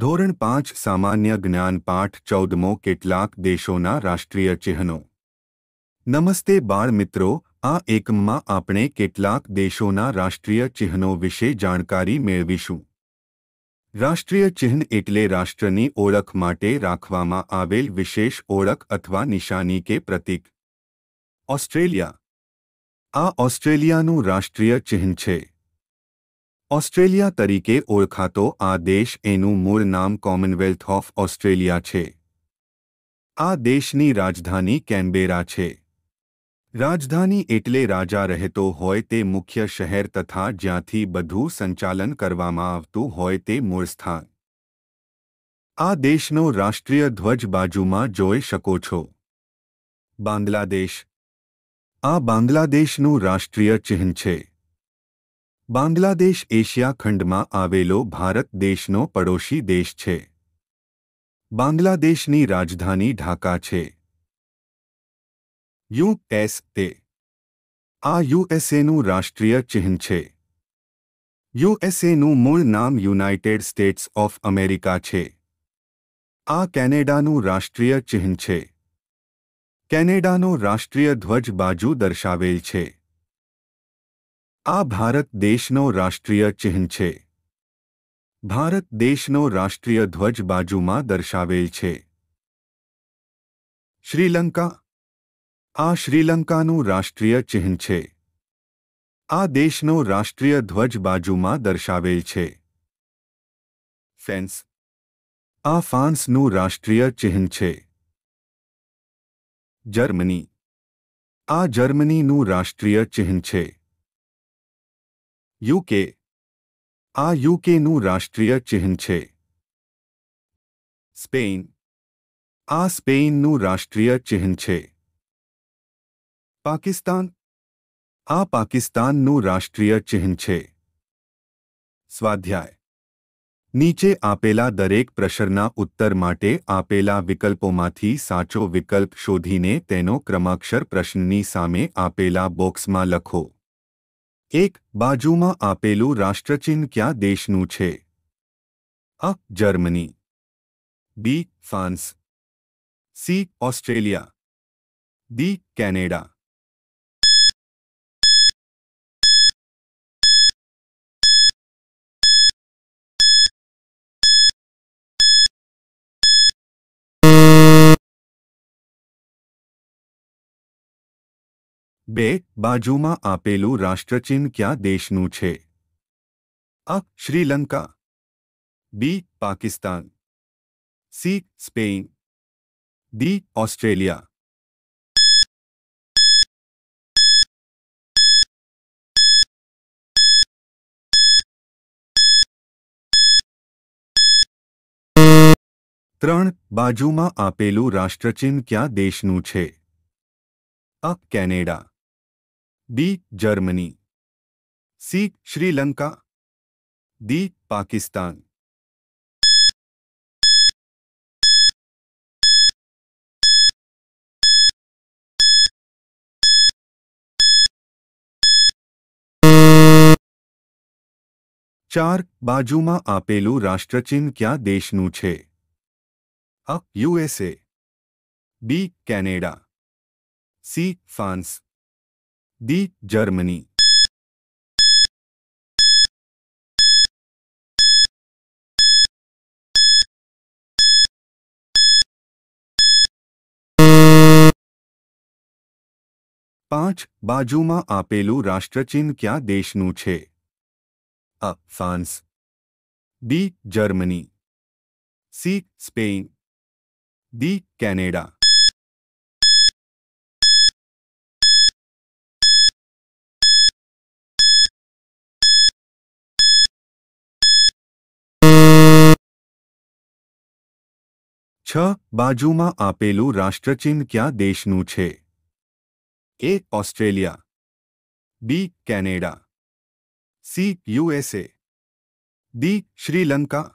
ધોરણ પાંચ સામાન્ય જ્ઞાન પાઠ ચૌદમો કેટલાક દેશોના રાષ્ટ્રીય ચિહ્નો નમસ્તે બાળ મિત્રો આ એકમમાં આપણે કેટલાક દેશોના રાષ્ટ્રીય ચિહ્નો વિશે જાણકારી મેળવીશું રાષ્ટ્રીય ચિહ્ન એટલે રાષ્ટ્રની ઓળખ માટે રાખવામાં આવેલ વિશેષ ઓળખ અથવા નિશાની કે પ્રતીક ઓસ્ટ્રેલિયા આ ઓસ્ટ્રેલિયાનું રાષ્ટ્રીય ચિહ્ન છે ઓસ્ટ્રેલિયા તરીકે ઓળખાતો આ દેશ એનું મૂળ નામ કોમનવેલ્થ ઓફ ઓસ્ટ્રેલિયા છે આ દેશની રાજધાની કેમ્બેરા છે રાજધાની એટલે રાજા રહેતો હોય તે મુખ્ય શહેર તથા જ્યાંથી બધું સંચાલન કરવામાં આવતું હોય તે મૂળ સ્થાન આ દેશનો રાષ્ટ્રીય ધ્વજ બાજુમાં જોઈ શકો છો બાંગ્લાદેશ આ બાંગ્લાદેશનું રાષ્ટ્રીય ચિહ્ન છે બાંગ્લાદેશ એશિયા ખંડમાં આવેલો ભારત દેશનો પડોશી દેશ છે બાંગ્લાદેશની રાજધાની ઢાકા છે યુએસ તે આ યુએસએનું રાષ્ટ્રીય ચિહ્ન છે યુએસએનું મૂળ નામ યુનાઇટેડ સ્ટેટ્સ ઓફ અમેરિકા છે આ કેનેડાનું રાષ્ટ્રીય ચિહ્ન છે કેનેડાનો રાષ્ટ્રીય ધ્વજ બાજુ દર્શાવેલ છે આ ભારત દેશનો રાષ્ટ્રીય ચિહ્ન છે ભારત દેશનો રાષ્ટ્રીય ધ્વજ બાજુમાં દર્શાવેલ છે શ્રીલંકા આ શ્રીલંકાનું રાષ્ટ્રીય ચિહ્ન છે આ દેશનો રાષ્ટ્રીય ધ્વજ બાજુમાં દર્શાવેલ છે ફેન્સ આ ફાન્સનું રાષ્ટ્રીય ચિહ્ન છે જર્મની આ જર્મનીનું રાષ્ટ્રીય ચિહ્ન છે યુકે આ યુકેનું રાષ્ટ્રીય ચિહ્ન છે સ્પેન આ સ્પેઇનનું રાષ્ટ્રીય ચિહ્ન છે પાકિસ્તાન આ પાકિસ્તાનનું રાષ્ટ્રીય ચિહ્ન છે સ્વાધ્યાય નીચે આપેલા દરેક પ્રશ્નના ઉત્તર માટે આપેલા વિકલ્પોમાંથી સાચો વિકલ્પ શોધીને તેનો ક્રમાક્ષર પ્રશ્નની સામે આપેલા બોક્સમાં લખો એક બાજુમાં આપેલું રાષ્ટ્રચિહ્ન ક્યાં દેશનું છે A Germany B France C Australia D Canada બે બાજુમાં આપેલું રાષ્ટ્રચિહ્ન ક્યાં દેશનું છે A Sri Lanka B Pakistan C Spain D Australia ત્રણ બાજુમાં આપેલું રાષ્ટ્રચિહ્ન ક્યાં દેશનું છે A Canada D Germany C Sri Lanka D Pakistan चार बाजूमा આપેલું રાષ્ટ્રચિન્હ ક્યા દેશનું છે A USA B Canada C France D Germany પાંચ બાજુમાં આપેલું રાષ્ટ્રચિહ્ન ક્યાં દેશનું છે A France B Germany C Spain D Canada છ બાજુમાં આપેલું રાષ્ટ્રચિહ્ન ક્યાં દેશનું છે A Australia B Canada C USA D Sri Lanka